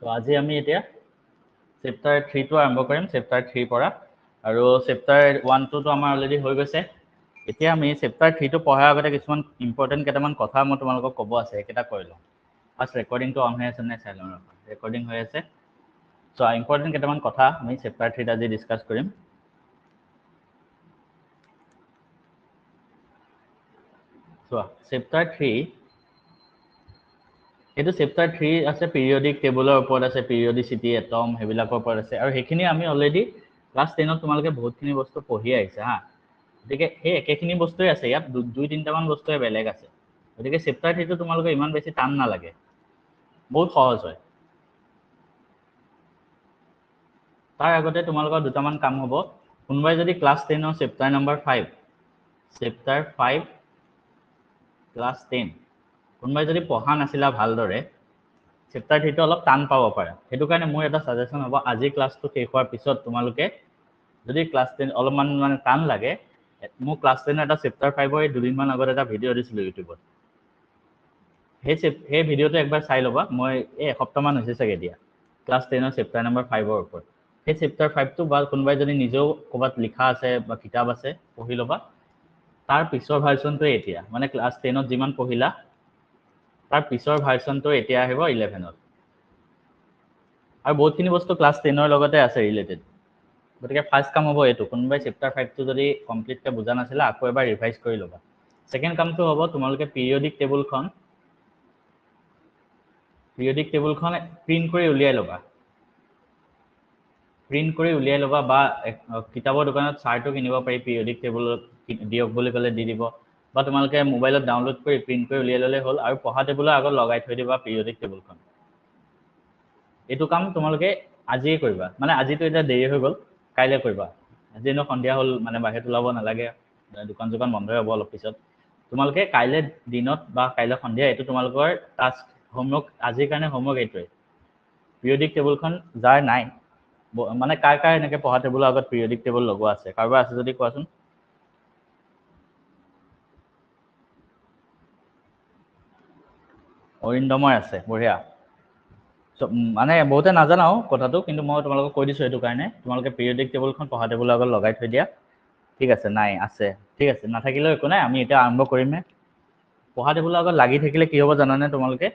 তো আজি আমি এতিয়া চেপ্টাৰ থ্ৰীটো আৰম্ভ কৰিম চেপ্টাৰ থ্ৰীৰ পৰা আৰু চেপ্টাৰ ওৱান টুটো আমাৰ অলৰেডি হৈ গৈছে এতিয়া আমি চেপ্টাৰ থ্ৰীটো পঢ়াৰ আগতে কিছুমান ইম্পৰ্টেণ্ট কেইটামান কথা মই তোমালোকক ক'ব আছে এইকেইটা কৈ লওঁ ফাৰ্ষ্ট ৰেকৰ্ডিংটো অন হৈ আছে নাই চাই লওঁ ৰেকৰ্ডিং হৈ আছে চ' ইম্পৰ্টেণ্ট কেইটামান কথা আমি চেপ্টাৰ থ্ৰীত আজি ডিছকাছ কৰিম চোৱা চেপ্টাৰ থ্ৰী এইটো চেপ্টাৰ থ্ৰী আছে পিৰিয়ডিক টেবুলৰ ওপৰত আছে পিৰিয়ডিচিটি এটম সেইবিলাকৰ ওপৰত আছে আৰু সেইখিনি আমি অলৰেডি ক্লাছ টেনত তোমালোকে বহুতখিনি বস্তু পঢ়ি আহিছা হা গতিকে সেই একেখিনি বস্তুৱে আছে ইয়াত দুই তিনিটামান বস্তুৱে বেলেগ আছে গতিকে চেপ্টাৰ থ্ৰীটো তোমালোকে ইমান বেছি টান নালাগে বহুত সহজ হয় তাৰ আগতে তোমালোকৰ দুটামান কাম হ'ব কোনোবাই যদি ক্লাছ টেনৰ chapter number five chapter five class ten কোনোবাই যদি পঢ়া নাছিলা ভালদৰে চেপ্টাৰ অলপ টান পাব পাৰে সেইটো কাৰণে মোৰ এটা চাজেশ্যন হ'ব আজি ক্লাছটো শেষ হোৱাৰ পিছত তোমালোকে যদি ক্লাছ টেন অলপমান মানে টান লাগে মোৰ ক্লাছ টেনৰ এটা চেপ্টাৰ ফাইভৰ এই দুদিনমান আগত এটা ভিডিঅ' দিছিলোঁ ইউটিউবত সেই চেপ সেই ভিডিঅ'টো একবাৰ চাই ল'বা মই এই এসপ্তাহমান হৈছে চাগে দিয়া ক্লাছ টেনৰ চেপ্টাৰ নাম্বাৰ ফাইভৰ ওপৰত সেই চেপ্টাৰ ফাইভটো বা কোনোবাই যদি নিজেও ক'ৰবাত লিখা আছে বা কিতাপ আছে পঢ়ি ল'বা তাৰ পিছৰ ভাৰ্চনটোৱে এতিয়া মানে ক্লাছ টেনত যিমান পঢ়িলা তাৰ পিছৰ ভার্সনটো এতিয়া আহিব ইলেভেনত আর বহুতখিনি বস্তু ক্লাস টেনের লগতে আছে রিলেটেড গতি ফার্স্ট কাম হব এই কোনোবাই চেপ্টার ফাইভটো যদি কমপ্লিটকে বুঝা নাছিল আকৌ এবাৰ ৰিভাইজ কৰি লবা সেকেন্ড কামটো হব তোমালোকে পিৰিয়ডিক টেবুলখন পিৰিয়ডিক টেবুলখন প্ৰিণ্ট কৰি উলিয়াই লবা প্ৰিণ্ট কৰি উলিয়াই লবা বা কিতাপৰ দোকানত চাৰ্টো কিনিব পাৰি পিৰিয়ডিক টেবুল দিয়ক বুলি ক'লে দি দিব বা তোমালোকে মোবাইলত ডাউনলোড কৰি প্ৰিণ্ট কৰি উলিয়াই ল'লে হ'ল আৰু পঢ়া টেবুলৰ আগত লগাই থৈ দিবা পিৰিয়ডিক টেবুলখন এইটো কাম তোমালোকে আজিয়ে কৰিবা মানে আজিতো এতিয়া দেৰি হৈ গ'ল কাইলৈ কৰিবা আজি এনেও সন্ধিয়া হ'ল মানে বাহিৰত ওলাব নালাগে দোকান চোকান বন্ধই হ'ব অলপ পিছত তোমালোকে কাইলৈ দিনত বা কাইলৈ সন্ধিয়া এইটো তোমালোকৰ টাস্ক হোমৱৰ্ক আজিৰ কাৰণে হোমৱৰ্ক এইটোৱে পিৰিয়ডিক টেবুলখন যাৰ নাই মানে কাৰ কাৰ এনেকৈ পঢ়া টেবুলৰ আগত পিৰিয়ডিক টেবুল লগোৱা আছে কাৰোবাৰ আছে যদি কোৱাচোন অৰিন্দমৰ আছে বঢ়িয়া চ' মানে বহুতে নাজানাও কথাটো কিন্তু মই তোমালোকক কৈ দিছোঁ সেইটো কাৰণে তোমালোকে পিৰিয়ডিক টেবুলখন পঢ়া টেবুলৰ আগত লগাই থৈ দিয়া ঠিক আছে নাই আছে ঠিক আছে নাথাকিলেও একো নাই আমি এতিয়া আৰম্ভ কৰিমহে পঢ়া টেবুলৰ আগত লাগি থাকিলে কি হ'ব জানানে তোমালোকে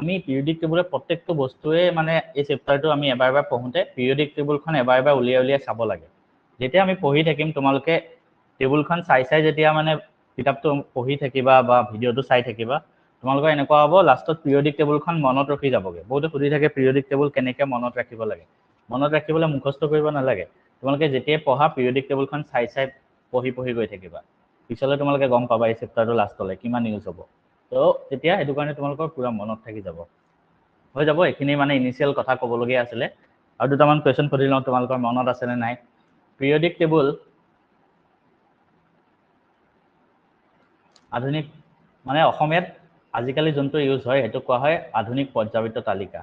আমি পিৰিয়ডিক টেবুলৰ প্ৰত্যেকটো বস্তুৱে মানে এই চেপ্টাৰটো আমি এবাৰ এবাৰ পঢ়োঁতে পিৰিয়ডিক টেবুলখন এবাৰ এবাৰ উলিয়াই উলিয়াই চাব লাগে যেতিয়া আমি পঢ়ি থাকিম তোমালোকে টেবুলখন চাই চাই যেতিয়া মানে কিতাপটো পঢ়ি থাকিবা বা ভিডিঅ'টো চাই থাকিবা তোমালোকৰ এনেকুৱা হ'ব লাষ্টত পিৰিয়ডিক টেবুলখন মনত ৰখি যাবগৈ বহুতে সুধি থাকে পিৰিয়ডিক টেবুল কেনেকৈ মনত ৰাখিব লাগে মনত ৰাখিবলৈ মুখস্থ কৰিব নালাগে তোমালোকে যেতিয়াই পঢ়া পিৰিয়ডিক টেবুলখন চাই চাই পঢ়ি পঢ়ি গৈ থাকিবা পিছলৈ তোমালোকে গম পাবা এই চেপ্টাৰটো লাষ্টলৈ কিমান ইউজ হ'ব ত' তেতিয়া সেইটো কাৰণে তোমালোকৰ পূৰা মনত থাকি যাব হৈ যাব এইখিনি মানে ইনিচিয়েল কথা ক'বলগীয়া আছিলে আৰু দুটামান কুৱেশ্যন সুধি লওঁ তোমালোকৰ মনত আছেনে নাই পিৰিয়ডিক টেবুল আধুনিক মানে অসমীয়াত আজিকালি যোনটো ইউজ হয় সেইটো কোৱা হয় আধুনিক পৰ্যাবৃত্ত তালিকা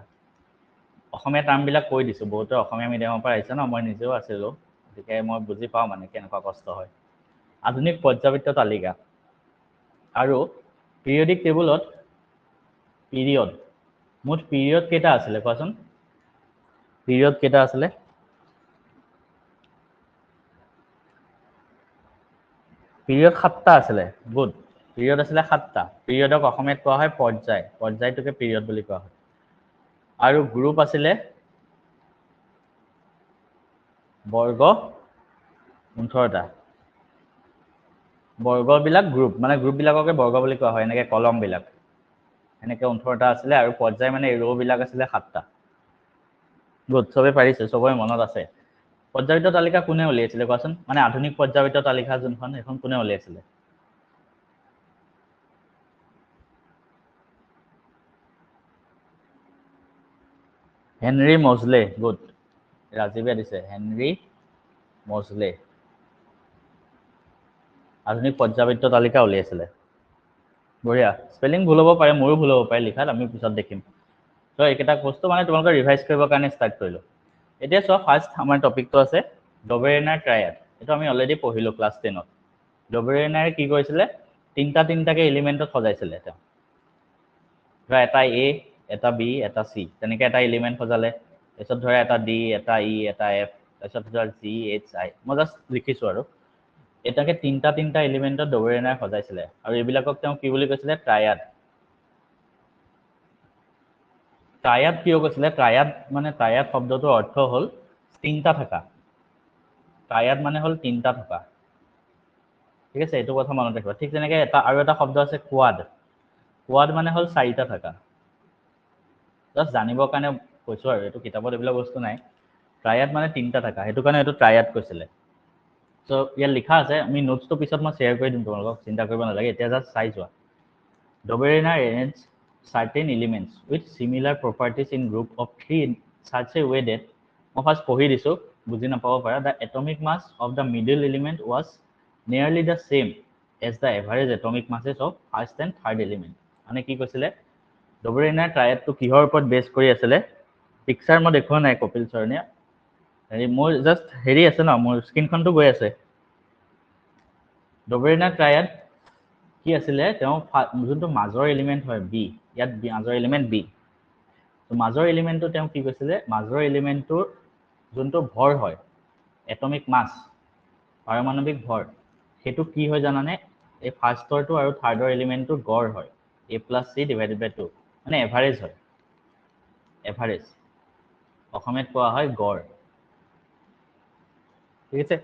অসমীয়া টাৰ্মবিলাক কৈ দিছোঁ বহুতে অসমীয়া মিডিয়ামৰ পৰা আহিছে ন মই নিজেও আছিলোঁ গতিকে মই বুজি পাওঁ মানে কেনেকুৱা কষ্ট হয় আধুনিক পৰ্যাবৃত্ত তালিকা আৰু পিৰিয়ডিক টেবুলত পিৰিয়ড মুঠ পিৰিয়ড কেইটা আছিলে কোৱাচোন পিৰিয়ড কেইটা আছিলে পিৰিয়ড সাতটা আছিলে গুড পিৰিয়ড আছিলে সাতটা পিৰিয়ডক অসমীয়াত কোৱা হয় পৰ্যায় পৰ্যায়টোকে পিৰিয়ড বুলি কোৱা হয় আৰু গ্ৰুপ আছিলে বৰ্গ ওঠৰটা বৰ্গবিলাক গ্ৰুপ মানে গ্ৰুপবিলাককে বৰ্গ বুলি কোৱা হয় এনেকৈ কলমবিলাক এনেকৈ ওঠৰটা আছিলে আৰু পৰ্যায় মানে ৰৌবিলাক আছিলে সাতটা গোট চবেই পাৰিছে চবৰে মনত আছে পৰ্যায়িত তালিকা কোনে উলিয়াইছিলে কোৱাচোন মানে আধুনিক পৰ্যায়িত তালিকা যোনখন সেইখন কোনে উলিয়াইছিলে হেনৰি মজলে গুড ৰাজীৱে দিছে হেনৰি মজলে আধুনিক পৰ্যাবৃত্ত তালিকা উলিয়াইছিলে বঢ়িয়া স্পেলিং ভুল হ'ব পাৰে মোৰো ভুল হ'ব পাৰে লিখাত আমি পিছত দেখিম চ' এইকেইটা বস্তু মানে তোমালোকে ৰিভাইজ কৰিবৰ কাৰণে ষ্টাৰ্ট কৰিলোঁ এতিয়া চোৱা ফাৰ্ষ্ট আমাৰ টপিকটো আছে ডবেৰেনাৰ ট্ৰায়াড এইটো আমি অলৰেডি পঢ়িলোঁ ক্লাছ টেনত ডবেৰেনাৰে কি কৰিছিলে তিনিটা তিনিটাকৈ এলিমেণ্টত সজাইছিলে তেওঁ ধৰা এটা এ এটা বি এটা চি তেনেকৈ এটা এলিমেণ্ট সজালে তাৰপিছত ধৰা এটা ডি এটা ই এটা এফ তাৰপিছত ধৰা জি এইচ আই মই জাষ্ট লিখিছোঁ আৰু এতিয়াকে তিনিটা তিনিটা এলিমেণ্টত ডবৰেণাই সজাইছিলে আৰু এইবিলাকক তেওঁ কি বুলি কৈছিলে ট্ৰায়াড ট্ৰায়াড কিয় কৈছিলে ট্ৰায়াড মানে ট্ৰায়াড শব্দটোৰ অৰ্থ হ'ল তিনিটা থকা ট্ৰায়াড মানে হ'ল তিনিটা থকা ঠিক আছে এইটো কথা মনত ৰাখিব ঠিক তেনেকৈ এটা আৰু এটা শব্দ আছে কোৱাড কোৱাড মানে হ'ল চাৰিটা থকা জাষ্ট জানিবৰ কাৰণে কৈছোঁ আৰু এইটো কিতাপত এইবিলাক বস্তু নাই ট্ৰায়াত মানে তিনিটা থাকা সেইটো কাৰণে এইটো ট্ৰায়াত কৈছিলে চ' ইয়াত লিখা আছে আমি নোটছটো পিছত মই শ্বেয়াৰ কৰি দিম তোমালোকক চিন্তা কৰিব নালাগে এতিয়া জাষ্ট চাই যোৱা Dobereiner arrange certain elements with similar properties in group of three in চাৰ্চ এ ৱে ডেট মই ফাৰ্ষ্ট পঢ়ি দিছোঁ বুজি নাপাব পাৰা the atomic mass of the middle element was nearly the same as the average atomic masses of first and third element মানে কি কৈছিলে ডবৰে নাই ট্ৰায়েডটো কিহৰ ওপৰত বেছ কৰি আছিলে পিকচাৰ মই দেখুওৱা নাই কপিল চৰণীয়া হেৰি মোৰ জাষ্ট হেৰি আছে ন মোৰ স্ক্ৰীণখনটো গৈ আছে ডবৰেনা ট্ৰায়াত কি আছিলে তেওঁ যোনটো মাজৰ এলিমেণ্ট হয় বি ইয়াত মাজৰ এলিমেণ্ট বি মাজৰ এলিমেণ্টটো তেওঁ কি কৈছিলে মাজৰ এলিমেণ্টটোৰ যোনটো ভৰ হয় এটমিক মাছ পাৰমাণৱিক ভৰ সেইটো কি হয় জানানে এই ফাৰ্ষ্টৰটো আৰু থাৰ্ডৰ এলিমেণ্টটো গড় হয় A plus C divided by two মানে এভাৰেজ হয় এভাৰেজ অসমীয়াত কোৱা হয় গড় ঠিক আছে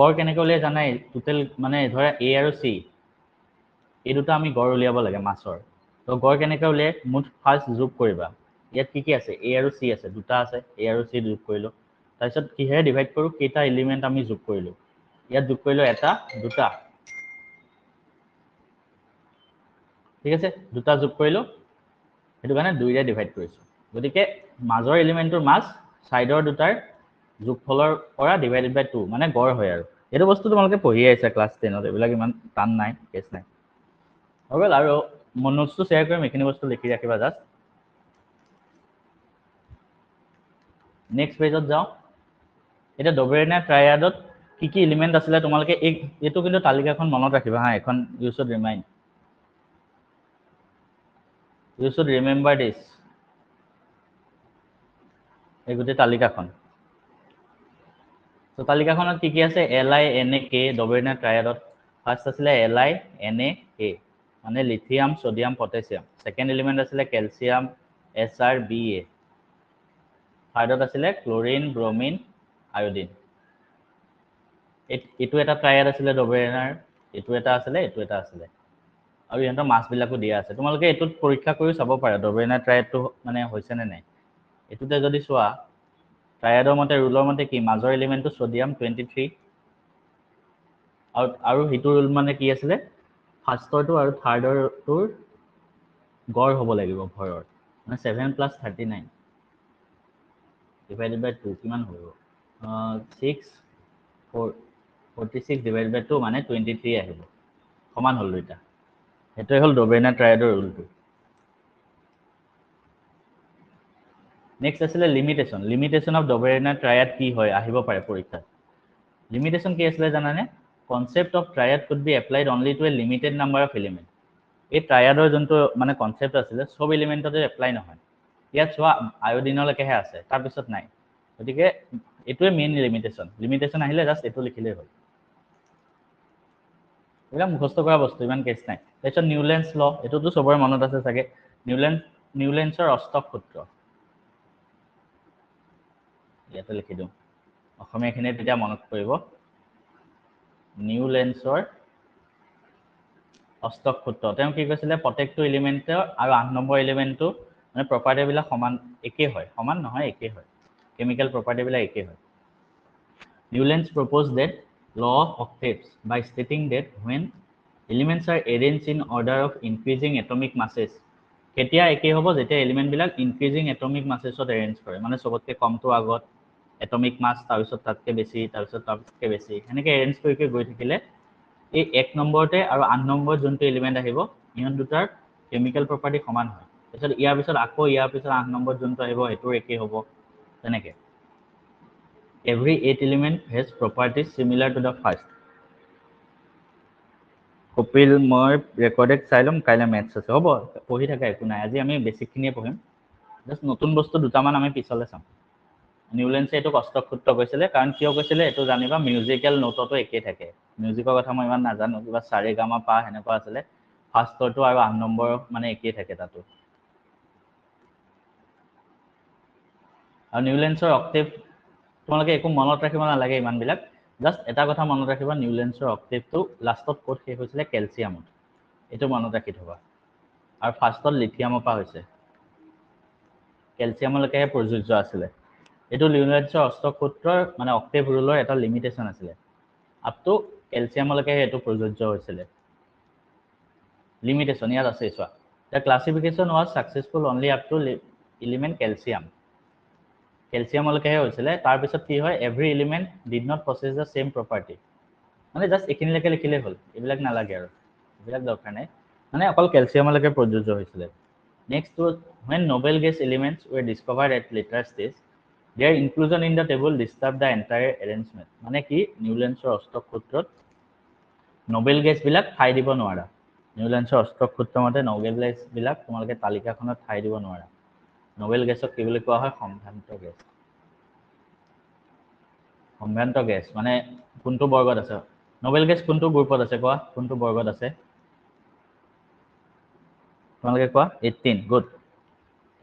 গড় কেনেকৈ উলিয়াই জানাই টোটেল মানে ধৰা এ আৰু চি এই দুটা আমি গড় উলিয়াব লাগে মাছৰ তো গড় কেনেকৈ উলিয়াই মুঠ ফাৰ্ষ্ট যোগ কৰিবা ইয়াত কি কি আছে এ আৰু চি আছে দুটা আছে এ আৰু চি যোগ কৰিলোঁ তাৰপিছত কিহেৰে ডিভাইড কৰোঁ কেইটা এলিমেণ্ট আমি যোগ কৰিলোঁ ইয়াত যোগ কৰিলোঁ এটা দুটা ঠিক আছে দুটা যোগ কৰিলোঁ সেইটো কাৰণে দুইৰে ডিভাইড কৰিছোঁ গতিকে মাজৰ এলিমেণ্টটোৰ মাজ চাইডৰ দুটাৰ যোগফলৰ পৰা ডিভাইডেড বাই টু মানে গড় হয় আৰু এইটো বস্তু তোমালোকে পঢ়ি আহিছা ক্লাছ টেনত এইবিলাক ইমান টান নাই কেচ নাই হৈ গ'ল আৰু মনোজটো শ্বেয়াৰ কৰিম এইখিনি বস্তু লিখি ৰাখিবা জাষ্ট নেক্সট পেজত যাওঁ এতিয়া ডবেৰে ট্ৰাইয়াৰ্ডত কি কি এলিমেণ্ট আছিলে তোমালোকে এই এইটো কিন্তু তালিকাখন মনত ৰাখিবা হা এখন use remind you should remember this এই গোটেই তালিকাখন চ' তালিকাখনত কি কি আছে L I N A K Dobereiner ট্ৰায়াৰত ফাৰ্ষ্ট আছিলে L I N A K মানে lithium sodium potassium second element আছিলে calcium S R B A থাৰ্ডত আছিলে ক্ল'ৰিন ব্ৰমিন আয়'ডিন এইটো এটা ট্ৰায়াৰ আছিলে ডবেনাৰ এইটো এটা আছিলে এইটো এটা আছিলে আৰু ইহঁতৰ মাছবিলাকো দিয়া আছে তোমালোকে এইটোত পৰীক্ষা কৰিও চাব পাৰা ডবেনা ট্ৰায়েডটো মানে হৈছে নে নাই এইটোতে যদি চোৱা ট্ৰায়েডৰ মতে ৰুলৰ মতে কি মাজৰ এলিমেণ্টটো চডিয়াম টুৱেণ্টি থ্ৰী আৰু আৰু সেইটো ৰুল মানে কি আছিলে ফাৰ্ষ্টৰটো আৰু থাৰ্ডৰটোৰ গড় হ'ব লাগিব ভয়ৰ মানে seven plus thirty nine divided by two কিমান হ'ব six four forty six divided by two মানে টুৱেণ্টি থ্ৰী আহিব সমান হ'ল দুইটা সেইটোৱে হ'ল ডবেনা ট্ৰায়েডৰ ৰুলটো নেক্সট আছিলে limitation limitation of Dobereiner triad কি হয় আহিব পাৰে পৰীক্ষাত লিমিটেশ্যন কি আছিলে জানানে concept of triad could be applied only to a limited number of element এই ট্ৰায়াডৰ যোনটো মানে কনচেপ্ট আছিলে চব এলিমেণ্টতে এপ্লাই নহয় ইয়াত চোৱা আয়োডিনলৈকেহে আছে তাৰপিছত নাই গতিকে এইটোৱে মেইন লিমিটেশ্যন লিমিটেশ্যন আহিলে জাষ্ট এইটো লিখিলেই হ'ল এইবিলাক মুখস্থ কৰা বস্তু ইমান কেছ নাই তাৰপিছত নিউলেন্স ল এইটোতো চবৰে মনত আছে চাগে নিউলেন্স নিউলেন্সৰ অষ্টক সূত্ৰ ইয়াতে লিখি দিওঁ অসমীয়াখিনিয়ে তেতিয়া মনত পৰিব নিউলেন্সৰ অষ্টক সূত্ৰ তেওঁ কি কৈছিলে প্ৰত্যেকটো এলিমেণ্টে আৰু আঠ নম্বৰ এলিমেণ্টটো মানে প্ৰপাৰ্টিবিলাক সমান একেই হয় সমান নহয় একেই হয় কেমিকেল প্ৰপাৰ্টিবিলাক একেই হয় Newlands propose that law of octaves by stating that when elements are arranged in order of increasing atomic masses ketia ekai hobo jeta element bilak increasing atomic masses ot arrange kore mane sobotke kom to agot atomic mass tar bisot tatke beshi tar bisot tatke beshi eneke arrange koike goi thakile ei ek number te aro an number jonto element ahibo ion dutar chemical property common hoy tar bisot iar bisot ako iar bisot an number jonto ahibo etu ekai hobo teneke every eighth element has properties similar to the first kopil moi recorded silum kaila maths ase hobo pohi thaka eku nai aji ami basic khini pohim just notun bostu duta man ami pisale sam newlands eto kosto khutto koisele karan kiyo koisele eto janiba musical note to ekei thake music kotha moi man na janu ba sare gama pa hene ko asele first to aro an number mane ekei thake tatu আৰু নিউলেঞ্চৰ octave তোমালোকে একো মনত ৰাখিব নালাগে ইমানবিলাক just এটা কথা মনত ৰাখিবা নিউলেন্সৰ অক্টেভটো লাষ্টত ক'ত শেষ হৈছিলে কেলছিয়ামত এইটো মনত ৰাখি থবা আৰু ফাৰ্ষ্টত লিথিয়ামৰ পৰা হৈছে কেলছিয়ামলৈকেহে প্ৰযোজ্য আছিলে এইটো লিউনেলছৰ অস্ত্ৰসূত্ৰৰ মানে অক্টেভ ৰুলৰ এটা লিমিটেশ্যন আছিলে আপ টু কেলছিয়ামলৈকেহে এইটো প্ৰযোজ্য হৈছিলে লিমিটেশ্যন ইয়াত আছে চোৱা the classification was successful only up to element calcium কেলছিয়ামলৈকেহে হৈছিলে তাৰপিছত কি হয় every element did not possess the same property মানে জাষ্ট এইখিনিলৈকে লিখিলেই হ'ল এইবিলাক নালাগে আৰু এইবিলাক দৰকাৰ নাই মানে অকল কেলছিয়ামলৈকে প্ৰযোজ্য হৈছিলে next when noble gas elements we discover at later stage their inclusion in the table disturb the entire arrangement মানে কি নিউলেন্সৰ অষ্টক্ষুত্ৰত নবেল গেছবিলাক ঠাই দিব নোৱাৰা নিউলেন্সৰ অষ্টক্ষুত্ৰ মতে নবেল গেছবিলাক তোমালোকে তালিকাখনত ঠাই দিব নোৱাৰা নবেল গেছক কি বুলি কোৱা হয় সম্ভ্ৰান্ত গেছ সম্ভ্ৰান্ত গেছ মানে কোনটো বৰ্গত আছে নবেল গেছ কোনটো গ্ৰুপত আছে কোৱা কোনটো বৰ্গত আছে তোমালোকে কোৱা এইটিন গুড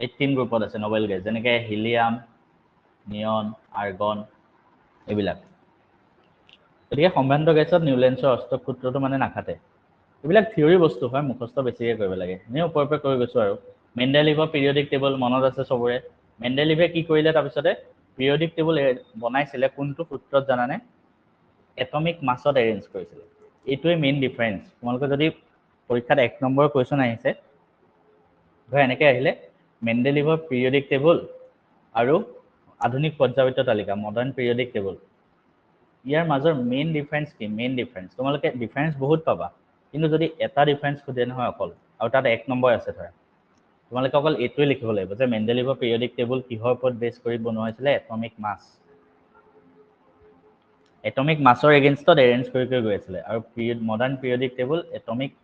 এইটিন গ্ৰুপত আছে নবেল গেছ যেনেকে হিলিয়াম নিয়ন আৰ্গন এইবিলাক গতিকে সম্ভ্ৰান্ত গেছত নিউলেন্সৰ অষ্টক্ষুত্ৰটো মানে নাখাটে এইবিলাক থিয়ৰী বস্তু হয় মুখস্থ বেছিকে কৰিব লাগে এনেই ওপৰে ওপৰে কৰি গৈছোঁ আৰু মেণ্ডেলিভৰ পিৰিয়ডিক টেবুল মনত আছে চবৰে মেণ্ডেলিভে কি কৰিলে তাৰপিছতে পিৰিয়ডিক টেবুল বনাইছিলে কোনটো সূত্ৰত জানানে এটমিক মাছত এৰেঞ্জ কৰিছিলে এইটোৱে মেইন ডিফাৰেঞ্চ তোমালোকে যদি পৰীক্ষাত এক নম্বৰ কুৱেশ্যন আহিছে ধৰ এনেকৈ আহিলে মেণ্ডেলিভৰ পিৰিয়ডিক টেবুল আৰু আধুনিক পৰ্যাবৃত্ত তালিকা মডাৰ্ণ পিৰিয়ডিক টেবুল ইয়াৰ মাজৰ মেইন ডিফাৰেঞ্চ কি মেইন ডিফাৰেঞ্চ তোমালোকে ডিফাৰেঞ্চ বহুত পাবা কিন্তু যদি এটা ডিফাৰেঞ্চ সুধে নহয় অকল আৰু তাত এক নম্বৰ আছে ধৰা তোমালোকে অকল এইটোৱে লিখিব লাগিব যে মেণ্ডেলিভৰ পিৰিয়ডিক টেবুল কিহৰ ওপৰত বেছ কৰি বনোৱা হৈছিলে এটমিক মাছ এটমিক মাছৰ এগেইনষ্টত এৰেঞ্জ কৰি কৰি গৈ আছিলে আৰু period modern periodic table atomic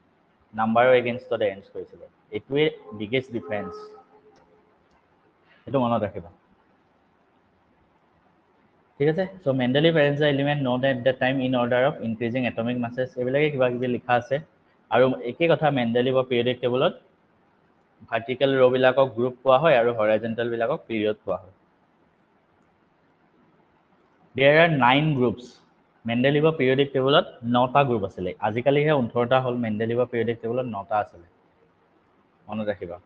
নাম্বাৰৰ এগেইনষ্টত এৰেঞ্জ কৰিছিলে এইটোৱে বিগেষ্ট ডিফাৰেঞ্চ সেইটো মনত ৰাখিবা ঠিক আছে so' Mendeleev arrange the element not at the time in order of increasing atomic masses এইবিলাকে কিবা কিবি লিখা আছে আৰু একেই কথা মেণ্ডেলিভৰ পিৰিয়ডিক টেবুলত ভাৰ্টিকেল ৰবিলাকক গ্ৰুপ কোৱা হয় আৰু হৰাইজেণ্টেলবিলাকক পিৰিয়ড কোৱা হয় দেৰ আৰ নাইন গ্ৰুপছ মেণ্ডেলিভৰ পিৰিয়ডিক টেবুলত নটা গ্ৰুপ আছিলে আজিকালিহে ওঠৰটা হ'ল মেণ্ডেলিভৰ পিৰিয়ডিক টেবুলত নটা আছিলে মনত ৰাখিবা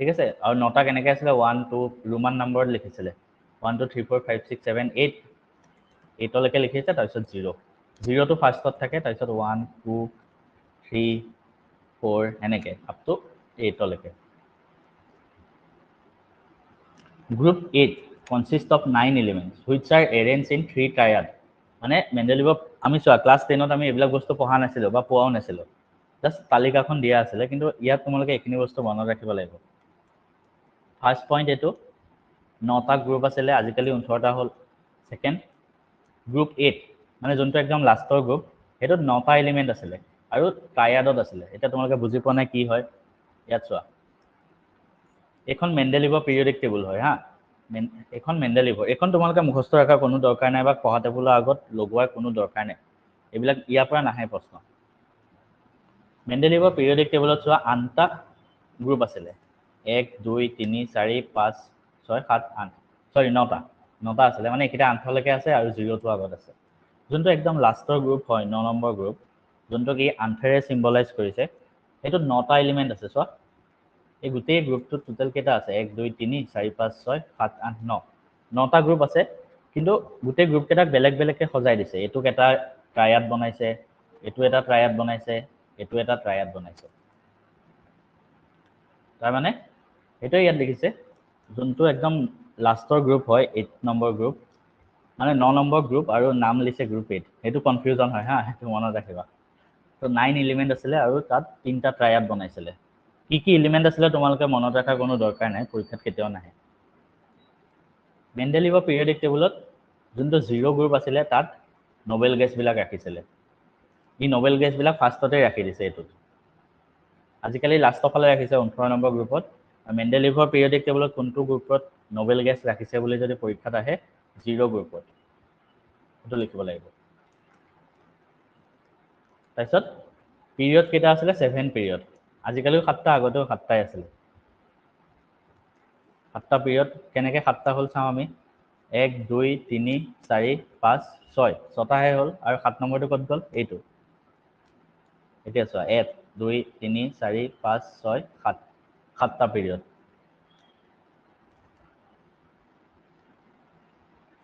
ঠিক আছে আৰু নটা কেনেকৈ আছিলে ওৱান টু ৰোমান নম্বৰত লিখিছিলে one two three four five six seven eight এইটলৈকে লিখিছে তাৰপিছত জিৰ' জিৰ'টো ফাৰ্ষ্টত থাকে তাৰপিছত ওৱান টু থ্ৰী ফ'ৰ এনেকৈ আপ টু এইটলৈকে group eight consist of nine elements which are arrange in three triad মানে মেণ্ডেলিভ আমি চোৱা ক্লাছ টেনত আমি এইবিলাক বস্তু পঢ়া নাছিলোঁ বা পোৱাও নাছিলোঁ জাষ্ট তালিকাখন দিয়া আছিলে কিন্তু ইয়াত তোমালোকে এইখিনি বস্তু মনত ৰাখিব লাগিব ফাৰ্ষ্ট পইণ্ট এইটো নটা গ্ৰুপ আছিলে আজিকালি ওঠৰটা হ'ল ছেকেণ্ড গ্ৰুপ এইট মানে যোনটো একদম লাষ্টৰ গ্ৰুপ সেইটোত নটা এলিমেণ্ট আছিলে আৰু টায়াৰ্ডত আছিলে এতিয়া তোমালোকে বুজি পোৱা নাই কি হয় ইয়াত চোৱা এইখন মেণ্ডেলিভৰ পিৰিয়ডিক টেবুল হয় হা এইখন মেণ্ডেলিভ এইখন তোমালোকে মুখস্থ ৰখাৰ কোনো দৰকাৰ নাই বা পঢ়া টেবুলৰ আগত লগোৱাৰ কোনো দৰকাৰ নাই এইবিলাক ইয়াৰ পৰা নাহে প্ৰশ্ন মেণ্ডেলিভৰ পিৰিয়ডিক টেবুলত চোৱা আঠটা গ্ৰুপ আছিলে এক দুই তিনি চাৰি পাঁচ ছয় সাত আঠ চৰি নটা নটা আছিলে মানে এইকেইটা আঠলৈকে আছে আৰু জিৰ'টো আগত আছে যোনটো একদম লাষ্টৰ গ্ৰুপ হয় ন নম্বৰ গ্ৰুপ যোনটোক ই আঠেৰে চিম্বলাইজ কৰিছে এইটোত নটা এলিমেণ্ট আছে চোৱা এই গোটেই গ্ৰুপটোত টোটেল কেইটা আছে এক দুই তিনি চাৰি পাঁচ ছয় সাত আঠ ন নটা গ্ৰুপ আছে কিন্তু গোটেই গ্ৰুপকেইটাক বেলেগ বেলেগকৈ সজাই দিছে এইটোক এটা ট্ৰায়াত বনাইছে এইটো এটা ট্ৰায়াত বনাইছে এইটো এটা ট্ৰায়াত বনাইছে তাৰমানে সেইটোৱে ইয়াত দেখিছে যোনটো একদম লাষ্টৰ গ্ৰুপ হয় এইট নম্বৰ গ্ৰুপ মানে ন নম্বৰ গ্ৰুপ আৰু নাম লিখিছে গ্ৰুপ এইট সেইটো কনফিউজন হয় হা সেইটো মনত ৰাখিবা তো নাইন ইলিমেণ্ট আছিলে আৰু তাত তিনিটা ট্ৰায়াত বনাইছিলে কি কি ইলিমেণ্ট আছিলে তোমালোকে মনত ৰখাৰ কোনো দৰকাৰ নাই পৰীক্ষাত কেতিয়াও নাহে মেণ্ডেলিভৰ পিৰিয়ডিক টেবুলত যোনটো জিৰ' গ্ৰুপ আছিলে তাত নবেল গেছবিলাক ৰাখিছিলে ই নবেল গেছবিলাক ফাৰ্ষ্টতে ৰাখি দিছে এইটোত আজিকালি লাষ্টৰ ফালে ৰাখিছে ওঠৰ নম্বৰ গ্ৰুপত আৰু মেণ্ডেলিভৰ পিৰিয়ডিক টেবুলত কোনটো গ্ৰুপত নবেল গেছ ৰাখিছে বুলি যদি পৰীক্ষাত আহে জিৰ' গ্ৰুপত সেইটো লিখিব লাগিব তাৰপিছত পিৰিয়ড কেইটা আছিলে ছেভেন পিৰিয়ড আজিকালিও সাতটা আগতেও সাতটাই আছিলে সাতটা পিৰিয়ড কেনেকৈ সাতটা হ'ল চাওঁ আমি এক দুই তিনি চাৰি পাঁচ ছয় ছটাহে হ'ল আৰু সাত নম্বৰটো ক'ত গ'ল এইটো এতিয়া চোৱা এক দুই তিনি চাৰি পাঁচ ছয় সাত সাতটা পিৰিয়ড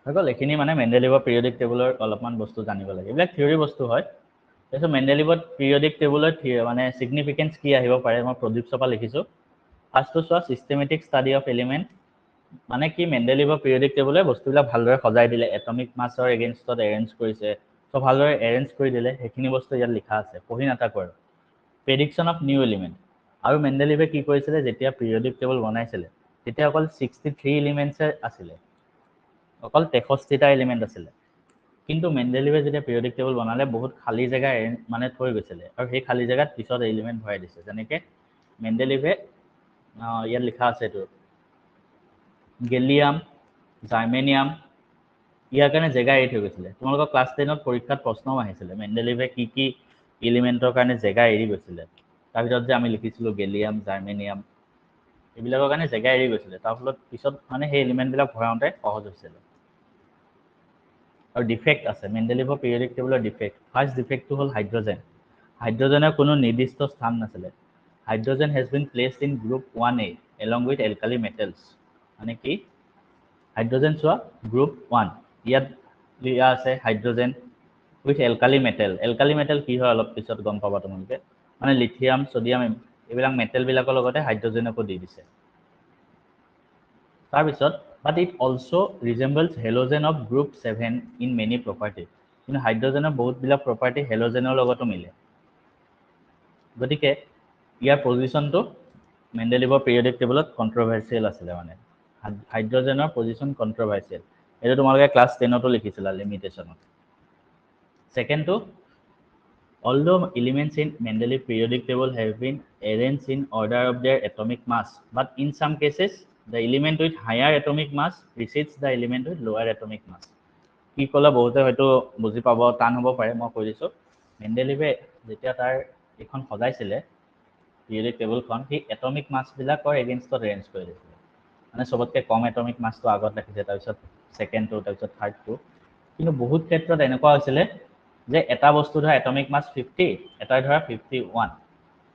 হৈ গ'ল এইখিনি মানে মেণ্ডেলিভৰ পিৰিয়ডিক টেবুলৰ অলপমান বস্তু জানিব লাগে এইবিলাক থিয়ৰী বস্তু হয় তাৰপিছত মেণ্ডেলিভত পিৰিয়ডিক টেবুলত মানে চিগনিফিকেঞ্চ কি আহিব পাৰে মই প্ৰদীপ চপা লিখিছোঁ ফাৰ্ষ্টটো চোৱা ছিষ্টেমেটিক ষ্টাডি অফ এলিমেণ্ট মানে কি মেণ্ডেলিভৰ পিৰিয়ডিক টেবুলে বস্তুবিলাক ভালদৰে সজাই দিলে এটমিক মাছৰ এগেইনষ্টত এৰেঞ্জ কৰিছে চ' ভালদৰে এৰেঞ্জ কৰি দিলে সেইখিনি বস্তু ইয়াত লিখা আছে পঢ়ি নাথাকো আৰু প্ৰেডিকশ্যন অফ নিউ এলিমেণ্ট আৰু মেণ্ডেলিভে কি কৰিছিলে যেতিয়া পিৰিয়ডিক টেবুল বনাইছিলে তেতিয়া অকল ছিক্সটি থ্ৰী এলিমেণ্টছে আছিলে অকল তেষষ্ঠিটা এলিমেণ্ট আছিলে কিন্তু মেণ্ডেলিভে যেতিয়া পিৰিয়ডিক টেবুল বনালে বহুত খালী জেগা মানে থৈ গৈছিলে আৰু সেই খালী জেগাত পিছত এলিমেণ্ট ভৰাই দিছে যেনেকে মেণ্ডেলিভে ইয়াত লিখা আছে এইটো গেলিয়াম জাৰ্মেনিয়াম ইয়াৰ কাৰণে জেগা এৰি থৈ গৈছিলে তোমালোকৰ ক্লাছ টেনত পৰীক্ষাত প্ৰশ্নও আহিছিলে মেণ্ডেলিভে কি কি এলিমেণ্টৰ কাৰণে জেগা এৰি গৈছিলে তাৰ ভিতৰত যে আমি লিখিছিলোঁ গেলিয়াম জাৰ্মেনিয়াম এইবিলাকৰ কাৰণে জেগা এৰি গৈছিলে তাৰ ফলত পিছত মানে সেই এলিমেণ্টবিলাক ভৰাওঁতে সহজ হৈছিলে আৰু ডিফেক্ট আছে মেণ্ডেলিভৰ পিৰিয়ডিক টেবুলৰ ডিফেক্ট ফাৰ্ষ্ট ডিফেক্টটো হ'ল হাইড্ৰজেন হাইড্ৰজেনৰ কোনো নিৰ্দিষ্ট স্থান নাছিলে hydrogen has been placed in group one A along with alkali metals মানে কি হাইড্ৰজেন চোৱা গ্ৰুপ ওৱান ইয়াত দিয়া আছে hydrogen with alkali metal alkali metal কি হয় অলপ পিছত গম পাবা তোমালোকে মানে লিথিয়াম ছডিয়াম এইবিলাক মেটেলবিলাকৰ লগতে হাইড্ৰজেনকো দি দিছে তাৰপিছত but it also resembles halogen of group 7 in many properties you know hydrogen of both below property halogen or logo to mile but okay your position to mendeleva periodic table of controversial as 11 hydrogen or position controversial it is tomorrow class 10 auto limitation second to although elements in mendeleev periodic table have been arranged in order of their atomic mass but in some cases the element with higher atomic mass precedes the element with lower atomic mass কি কলা বহুতে হয়তো বুজি পাব টান হ'ব পাৰে মই কৈ দিছোঁ মেণ্ডেলিভে যেতিয়া তাৰ এইখন সজাইছিলে পিৰিয়ডিক টেবুলখন সেই এটমিক মাছবিলাকৰ এগেইনষ্টত ৰেঞ্জ কৰি দিছিলে মানে চবতকৈ কম এটমিক মাছটো আগত ৰাখিছে তাৰপিছত ছেকেণ্ডটো তাৰপিছত থাৰ্ডটো কিন্তু বহুত ক্ষেত্ৰত এনেকুৱা হৈছিলে যে এটা বস্তু ধৰা এটমিক মাছ ফিফটি এটাৰ ধৰা ফিফটি ওৱান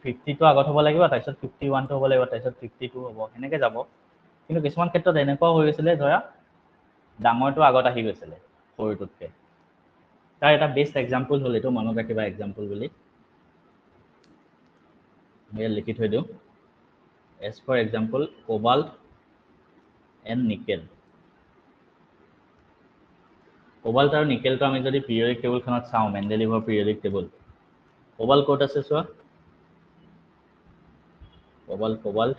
ফিফটিটো আগত হ'ব লাগিব তাৰপিছত ফিফটি ওৱানটো হ'ব লাগিব তাৰপিছত ফিফটি টু হ'ব সেনেকৈ যাব কিন্তু কিছুমান ক্ষেত্ৰত এনেকুৱাও হৈ গৈছিলে ধৰা ডাঙৰটো আগত আহি গৈছিলে সৰুটোতকৈ তাৰ এটা বেষ্ট এক্সাম্পল হ'ল এইটো মনত ৰাখিবা এক্সাম্পল বুলি ইয়াত লিখি থৈ দিওঁ as for example cobalt and nickel cobalt আৰু নিকেলটো আমি যদি পিৰিয়ডিক টেবুলখনত চাওঁ মেণ্ডেলিভৰ পিৰিয়ডিক টেবুল কোবাল্ট ক'ত আছে চোৱা কবাল্ট কবাল্ট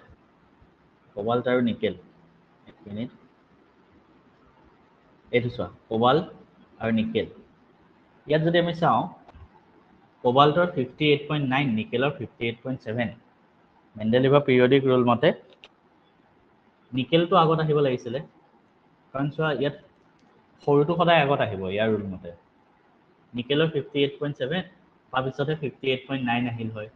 কবাল্ট আৰু নিকেল এক মিনিট এইটো চোৱা কবাল্ট আৰু নিকেল ইয়াত যদি আমি চাওঁ কবাল্টৰ ফিফটি এইট পইণ্ট নাইন নিকেলৰ ফিফটি এইট পইণ্ট ছেভেন মেণ্ডেলিভাৰ পিৰিয়ডিক ৰোল মতে নিকেলটো আগত আহিব লাগিছিলে কাৰণ চোৱা ইয়াত সৰুটো সদায় আগত আহিব ইয়াৰ ৰোল মতে নিকেলৰ ফিফটি এইট পইণ্ট ছেভেন তাৰপিছতহে ফিফটি এইট পইণ্ট নাইন আহিল হয়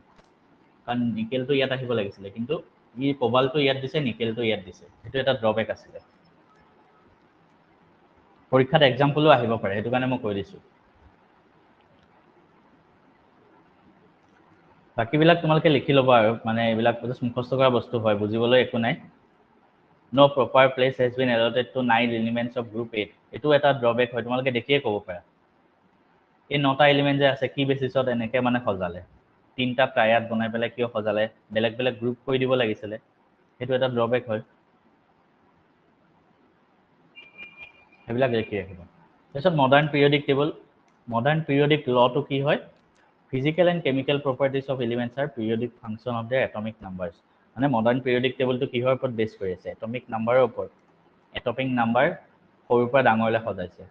কাৰণ নিকেলটো ইয়াত আহিব লাগিছিলে কিন্তু ই কবালটো ইয়াত দিছে নিকেলটো ইয়াত দিছে এইটো এটা ড্ৰবেক আছিলে পৰীক্ষাত এক্সাম্পলো আহিব পাৰে সেইটো কাৰণে মই কৈ দিছোঁ বাকীবিলাক তোমালোকে লিখি ল'বা আৰু মানে এইবিলাক জাষ্ট মুখস্থ কৰা বস্তু হয় বুজিবলৈ একো নাই no' proper place has been allotted to nine elements of group eight এইটো এটা ড্ৰবেক হয় তোমালোকে দেখিয়ে ক'ব পাৰা এই নটা এলিমেণ্ট যে আছে কি বেচিছত এনেকৈ মানে সজালে তিনিটা ট্ৰায়াত বনাই পেলাই কিয় সজালে বেলেগ বেলেগ গ্ৰুপ কৰি দিব লাগিছিলে সেইটো এটা ড্ৰবেক হয় সেইবিলাক লিখি ৰাখিব তাৰপিছত modern periodic table modern periodic লটো কি হয় physical and chemical properties of elements are periodic function of the atomic numbers মানে মডাৰ্ণ পিৰিয়ডিক টেবুলটো কিহৰ ওপৰত বেছ কৰি আছে এটমিক নাম্বাৰৰ ওপৰত এটমিক নাম্বাৰ সৰুৰ পৰা ডাঙৰলৈ সজাইছে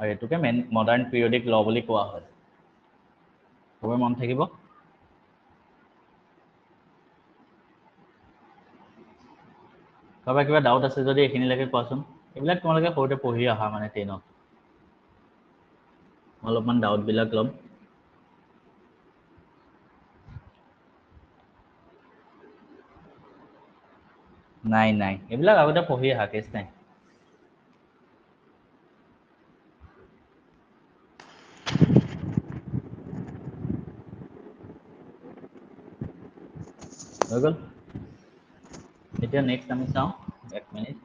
আৰু এইটোকে মেন মডাৰ্ণ পিৰিয়ডিক ল' বুলি কোৱা হয় চবৰে মন থাকিব কাৰোবাৰ কিবা ডাউট আছে যদি এইখিনিলৈকে কোৱাচোন এইবিলাক তোমালোকে সৰুতে পঢ়ি অহা মানে ট্ৰেইনত অলপমান ডাউটবিলাক ল'ম নাই নাই এইবিলাক আগতে পঢ়ি অহা কেছ নাই হৈ গ'ল এতিয়া নেক্সট আমি চাওঁ এক minute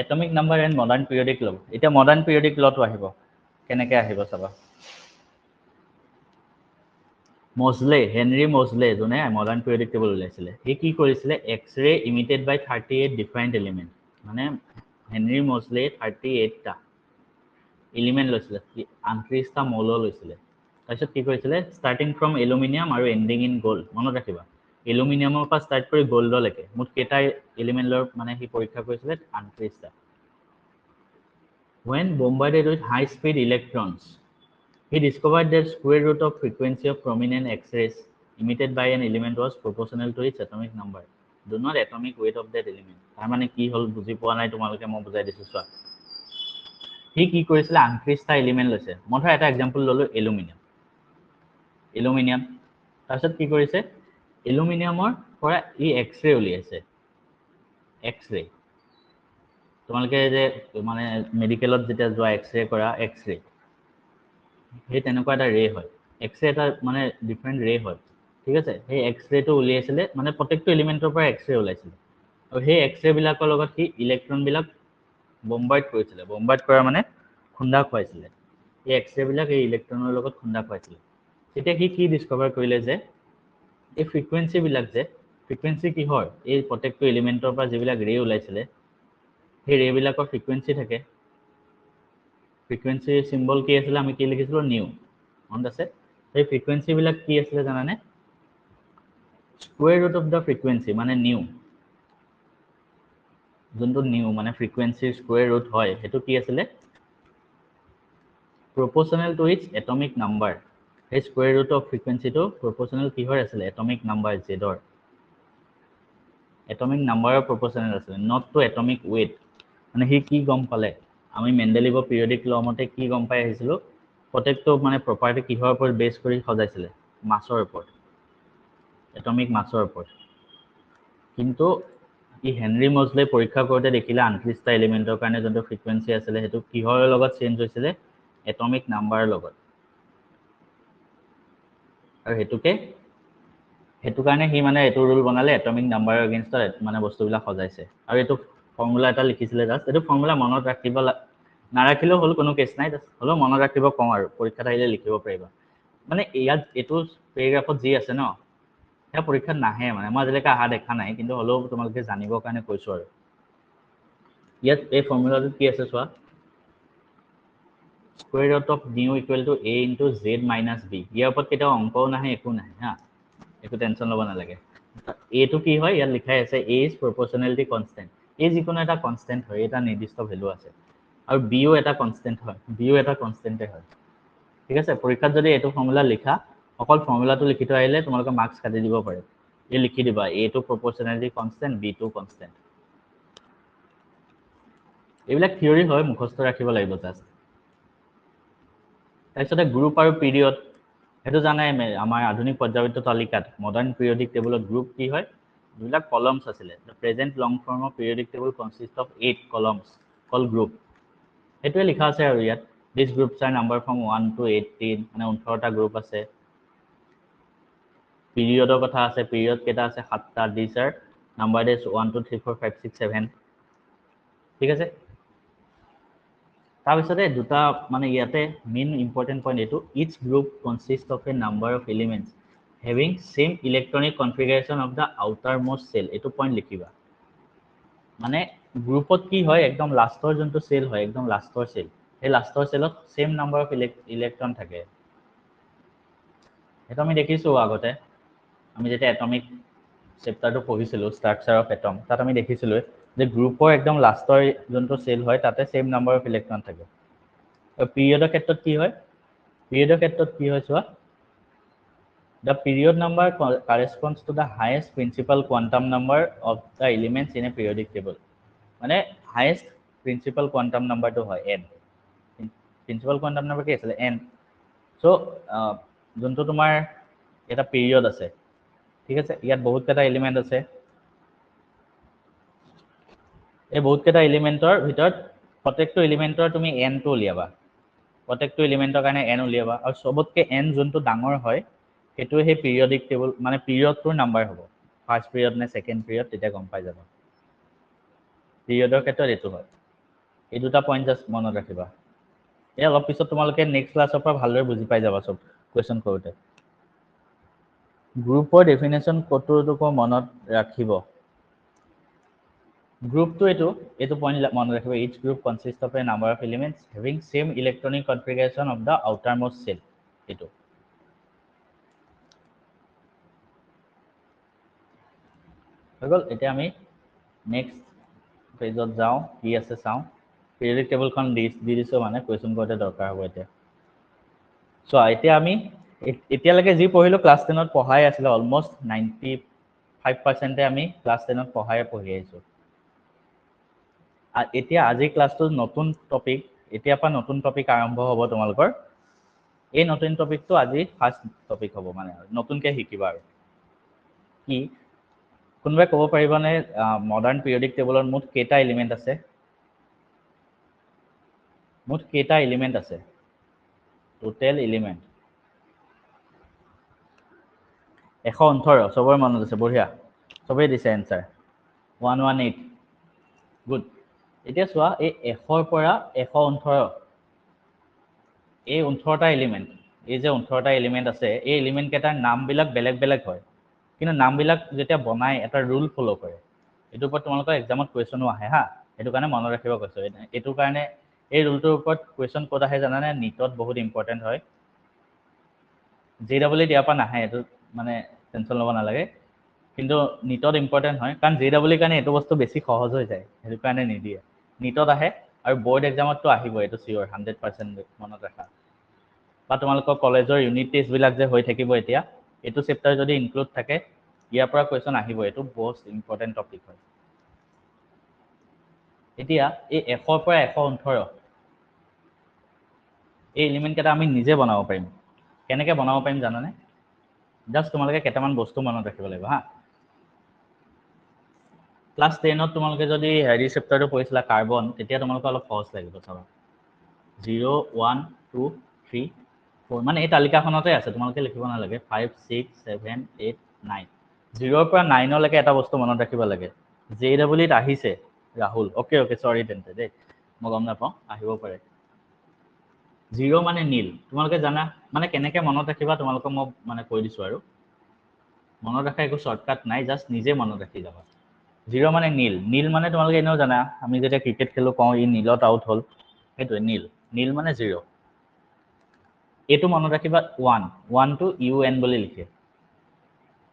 atomic number and modern periodic law' এতিয়া মডাৰ্ণ পিৰিয়ডিক ল'টো আহিব কেনেকৈ আহিব চাবা মজলে হেনৰী মজলে যোনে মডাৰ্ণ পিৰিয়ডিক টেবুল উলিয়াইছিলে সি কি কৰিছিলে X ray emitted by thirty eight different element মানে হেনৰী মজলে থাৰ্টি এইটটা এলিমেণ্ট লৈছিলে আঠত্ৰিছটা মৌল লৈছিলে তাৰপিছত কি কৰিছিলে ষ্টাৰ্টিং ফ্ৰম এলুমিনিয়াম আৰু এণ্ডিং ইন গ'ল্ড মনত ৰাখিবা এলুমিনিয়ামৰ পৰা ষ্টাৰ্ট কৰি গ'ল্ডলৈকে মুঠ কেইটা এলিমেণ্টৰ মানে সি পৰীক্ষা কৰিছিলে আঠত্ৰিছটা when bombard that with high speed electrons he discover that square root of frequency of prominent X rays emitted by an element was proportional to its atomic number do not atomic weight of that element তাৰমানে কি হ'ল বুজি পোৱা নাই তোমালোকে মই বুজাই দিছোঁ চোৱা সি কি কৰিছিলে আংখৃষ্টা এলিমেণ্ট লৈছে মই ধৰা এটা এক্সাম্পল ল'লোঁ এলুমিনিয়াম এলুমিনিয়াম তাৰপিছত কি কৰিছে এলুমিনিয়ামৰ পৰা ই এক্স ৰে উলিয়াইছে এক্স ৰে তোমালোকে যে মানে মেডিকেলত যেতিয়া যোৱা এক্স ৰে কৰা এক্স ৰে সেই তেনেকুৱা এটা ৰে হয় এক্স ৰে এটা মানে ডিফাৰেণ্ট ৰে হয় ঠিক আছে সেই এক্স ৰেটো উলিয়াইছিলে মানে প্ৰত্যেকটো এলিমেণ্টৰ পৰা এক্স ৰে ওলাইছিলে আৰু সেই এক্স ৰেবিলাকৰ লগত সি ইলেক্ট্ৰনবিলাক বোম্বাইত কৰিছিলে বোম্বাইত কৰা মানে খুন্দা খুৱাইছিলে এই এক্সৰেবিলাক এই ইলেক্ট্ৰনৰ লগত খুন্দা খুৱাইছিলে তেতিয়া সি কি ডিস্কভাৰ কৰিলে যে এই ফ্ৰিকুৱেঞ্চিবিলাক যে ফ্ৰিকুৱেঞ্চি কি হয় এই প্ৰত্যেকটো এলিমেণ্টৰ পৰা যিবিলাক ৰে ওলাইছিলে সেই ৰেবিলাকৰ ফ্ৰিকুৱেঞ্চি থাকে ফ্ৰিকুৱেঞ্চিৰ চিম্বল কি আছিলে আমি কি লিখিছিলোঁ নিউ মনত আছে সেই ফ্ৰিকুৱেঞ্চিবিলাক কি আছিলে জানানে square root of the frequency মানে নিউ যোনটো নিউ মানে ফ্ৰিকুৱেঞ্চি স্কুৱেৰ ৰুট হয় সেইটো কি আছিলে proportional to its atomic number সেই স্কুৱেৰ ৰুট অফ ফ্ৰিকুৱেঞ্চিটো প্ৰপ'চনেল কিহৰ আছিলে এটমিক নাম্বাৰ জেডৰ এটমিক নাম্বাৰৰ প্ৰপ'চনেল আছিলে নট টু এটমিক ৱেইট মানে সি কি গম পালে আমি মেণ্ডেলিব পিৰিয়ডিক ল মতে কি গম পাই আহিছিলোঁ প্ৰত্যেকটো মানে প্ৰপাৰ্টি কিহৰ ওপৰত বেছ কৰি সজাইছিলে মাছৰ ওপৰত এটমিক মাছৰ ওপৰত কিন্তু ই হেনৰি মজলে পৰীক্ষা কৰোঁতে দেখিলে আঠত্ৰিছটা এলিমেণ্টৰ কাৰণে যোনটো ফ্ৰিকুৱেঞ্চি আছিলে সেইটো কিহৰ লগত চেঞ্জ হৈছিলে এটমিক নাম্বাৰৰ লগত আৰু সেইটোকে সেইটো কাৰণে সি মানে এইটো ৰুল বনালে এটমিক নাম্বাৰৰ এগেইনষ্টত মানে বস্তুবিলাক সজাইছে আৰু এইটো ফৰ্মুলা এটা লিখিছিলে জাষ্ট এইটো ফৰ্মুলা মনত ৰাখিব নাৰাখিলেও হ'ল কোনো কেছ নাই জাষ্ট হ'লেও মনত ৰাখিব কওঁ আৰু পৰীক্ষাত আহিলে লিখিব পাৰিবা মানে ইয়াত এইটো পেৰেগ্ৰাফত যি আছে ন এটা পৰীক্ষাত নাহে মানে মই আজিলৈকে অহা দেখা নাই কিন্তু হ'লেও তোমালোকে জানিবৰ কাৰণে কৈছোঁ আৰু ইয়াত এই ফৰ্মুলাটোত কি আছে চোৱা square root of nu equal to A into Z minus B ইয়াৰ ওপৰত কেতিয়াও অংকও নাহে একো নাহে হা একো টেনশ্যন ল'ব নালাগে এইটো কি হয় ইয়াত লিখাই আছে এ ইজ প্ৰপৰচনেলিটি কনষ্টেণ্ট এই যিকোনো এটা কনষ্টেণ্ট হয় এটা নিৰ্দিষ্ট ভেলু আছে আৰু বিও এটা কনষ্টেণ্ট হয় বিও এটা কনষ্টেণ্টে হয় ঠিক আছে পৰীক্ষাত যদি এইটো ফৰ্মুলা লিখা অকল ফৰ্মুলাটো লিখি থৈ আহিলে তোমালোকে মাৰ্কছ কাটি দিব পাৰে এই লিখি দিবা এ এইটো প্ৰপৰচনেলি কনষ্টেণ্ট বি বিটো কনষ্টেণ্ট এইবিলাক থিয়ৰি হয় মুখস্থ ৰাখিব লাগিব জাষ্ট তাৰপিছতে গ্ৰুপ আৰু পিৰিয়ড সেইটো জানাই আমাৰ আধুনিক পৰ্যাবৃত্ত তালিকাত মডাৰ্ণ পিৰিয়ডিক টেবুলত গ্ৰুপ কি হয় যিবিলাক কলমছ আছিলে প্ৰেজেণ্ট লং ফৰ্মৰ periodic table consist of eight columns call group সেইটোৱে লিখা আছে আৰু ইয়াত these groups are number from one to eighteen মানে ওঠৰটা গ্ৰুপ আছে পিৰিয়ডৰ কথা আছে পিৰিয়ড কেইটা আছে সাতটা these are number these one two three four five six seven ঠিক আছে তাৰপিছতে দুটা মানে ইয়াতে মেইন ইম্পৰ্টেণ্ট পইণ্ট এইটো its group consist of a number of elements having same electronic configuration of the outermost shell এইটো point লিখিবা মানে গ্ৰুপত কি হয় একদম লাষ্টৰ যোনটো চেল হয় একদম লাষ্টৰ চেল সেই লাষ্টৰ চেলত ছেম নাম্বাৰ অফ ইলেক ইলেক্ট্ৰন থাকে সেইটো আমি দেখিছো আগতে আমি যেতিয়া এটমিক চেপ্টাৰটো পঢ়িছিলোঁ ষ্ট্ৰাকচাৰ অফ এটম তাত আমি দেখিছিলোঁ যে গ্ৰুপৰ একদম লাষ্টৰ যোনটো চেল হয় তাতে ছেম নাম্বাৰ অফ ইলেকট্ৰন থাকে আৰু পিৰিয়ডৰ ক্ষেত্ৰত কি হয় পিৰিয়ডৰ ক্ষেত্ৰত কি হয় চোৱা the period number corresponds to the highest principal quantum number of the elements in a periodic table মানে হায়েষ্ট প্ৰিঞ্চিপাল কোৱাণ্টাম নাম্বাৰটো হয় এন প্ৰিঞ্চিপাল কোৱাণ্টাম নাম্বাৰ কি আছিলে এন চ' যোনটো তোমাৰ এটা পিৰিয়ড আছে ঠিক আছে ইয়াত বহুতকেইটা এলিমেণ্ট আছে এই বহুতকেইটা এলিমেণ্টৰ ভিতৰত প্ৰত্যেকটো এলিমেণ্টৰ তুমি এনটো উলিয়াবা প্ৰত্যেকটো এলিমেণ্টৰ কাৰণে এন উলিয়াবা আৰু চবতকৈ এন যোনটো ডাঙৰ হয় সেইটোৱে সেই পিৰিয়ডিক টেবুল মানে পিৰিয়ডটোৰ নাম্বাৰ হ'ব ফাৰ্ষ্ট পিৰিয়ড নে ছেকেণ্ড পিৰিয়ড তেতিয়া গম পাই যাব পিৰিয়ডৰ ক্ষেত্ৰত এইটো হয় এই দুটা পইণ্ট জাষ্ট মনত ৰাখিবা এই অলপ পিছত তোমালোকে নেক্সট ক্লাছৰ পৰা ভালদৰে বুজি পাই যাবা চব কুৱেশ্যন কৰোঁতে ग्रुप और डेफिनेशन कोटों तो को मनोर रखिबो ग्रुप तो ये तो ये तो पॉइंट मनोर रखिबो each group consist of a number of elements having same electronic configuration of the outermost shell ये तो अगल इतने हमें नेक्स्ट पेज और जाऊं पीएसएस आऊं पीरियड टेबल कौन दीर्घ दीर्घ से माने क्वेश्चन को এতিয়ালৈকে যি পঢ়িলোঁ ক্লাছ টেনত পঢ়াই আছিলে অলমষ্ট নাইণ্টি ফাইভ পাৰ্চেণ্টে আমি ক্লাছ টেনত পঢ়াই পঢ়ি আহিছোঁ এতিয়া আজি ক্লাছটো নতুন টপিক এতিয়াৰ পৰা নতুন টপিক আৰম্ভ হ'ব তোমালোকৰ এই নতুন টপিকটো আজি ফাৰ্ষ্ট টপিক হ'ব মানে নতুনকৈ শিকিবা আৰু কি কোনোবাই ক'ব পাৰিবানে মডাৰ্ণ পিৰিয়ডিক টেবুলত মুঠ কেইটা এলিমেণ্ট আছে মুঠ কেইটা এলিমেণ্ট আছে টোটেল এলিমেণ্ট এশ ওঠৰ চবৰে মনত আছে বঢ়িয়া চবেই দিছে answer one one eight good এতিয়া চোৱা এই এশৰ পৰা এশ ওঠৰ এই ওঠৰটা এলিমেণ্ট এই যে ওঠৰটা এলিমেণ্ট আছে এই এলিমেণ্টকেইটাৰ নামবিলাক বেলেগ বেলেগ হয় কিন্তু নামবিলাক যেতিয়া বনাই এটা ৰুল ফ'ল' কৰে এইটোৰ ওপৰত তোমালোকৰ এক্সামত কুৱেশ্যনো আহে হা সেইটো কাৰণে মনত ৰাখিব কৈছোঁ এইটো কাৰণে এই ৰুলটোৰ ওপৰত কুৱেশ্যন ক'ত আহে জানানে নীটত বহুত ইম্পৰ্টেণ্ট হয় জি ডাবল ই দিয়াৰ পৰা নাহে এইটো মানে টেনচন ল'ব নালাগে কিন্তু নীটত ইম্পৰ্টেণ্ট হয় কাৰণ জে ডাবলি কাৰণে এইটো বস্তু বেছি সহজ হৈ যায় সেইটো কাৰণে নিদিয়ে নীটত আহে আৰু বৰ্ড এক্সামতটো আহিব এইটো চিয়'ৰ হাণ্ড্ৰেড পাৰ্চেণ্ট মনত ৰখা বা তোমালোকৰ কলেজৰ ইউনিট টেষ্টবিলাক যে হৈ থাকিব এতিয়া এইটো চেপ্টাৰ যদি ইনক্লুড থাকে ইয়াৰ পৰা কুৱেশ্যন আহিব এইটো বষ্ট ইম্পৰ্টেণ্ট টপিক হয় এতিয়া এই এশৰ পৰা এশ ওঠৰ এই এলিমেণ্টকেইটা আমি নিজে বনাব পাৰিম কেনেকৈ বনাব পাৰিম জানানে জাষ্ট তোমালোকে কেইটামান বস্তু মনত ৰাখিব লাগিব হা ক্লাছ টেনত তোমালোকে যদি হেৰি চেপ্টাৰটো পঢ়িছিলা কাৰ্বন তেতিয়া তোমালোকে অলপ সহজ লাগিব চাবা zero' one two three four মানে এই তালিকাখনতে আছে তোমালোকে লিখিব নালাগে five six seven eight nine জিৰ'ৰ পৰা নাইনলৈকে এটা বস্তু মনত ৰাখিব লাগে জে ডাব্লিউ ইত আহিছে ৰাহুল অ'কে অ'কে চৰি তেন্তে দেই মই গম নাপাওঁ আহিব পাৰে জিৰ' মানে নীল তোমালোকে জানা মানে কেনেকৈ মনত ৰাখিবা তোমালোকক মই মানে কৈ দিছোঁ আৰু মনত ৰখা একো শ্বৰ্টকাট নাই জাষ্ট নিজে মনত ৰাখি যাবা জিৰ' মানে নীল নীল মানে তোমালোকে এনেও জানা আমি যেতিয়া ক্ৰিকেট খেলোঁ কওঁ ই নীলত আউট হ'ল সেইটোৱে নীল নীল মানে জিৰ' এইটো মনত ৰাখিবা ওৱান ওৱানটো ইউ এন বুলি লিখে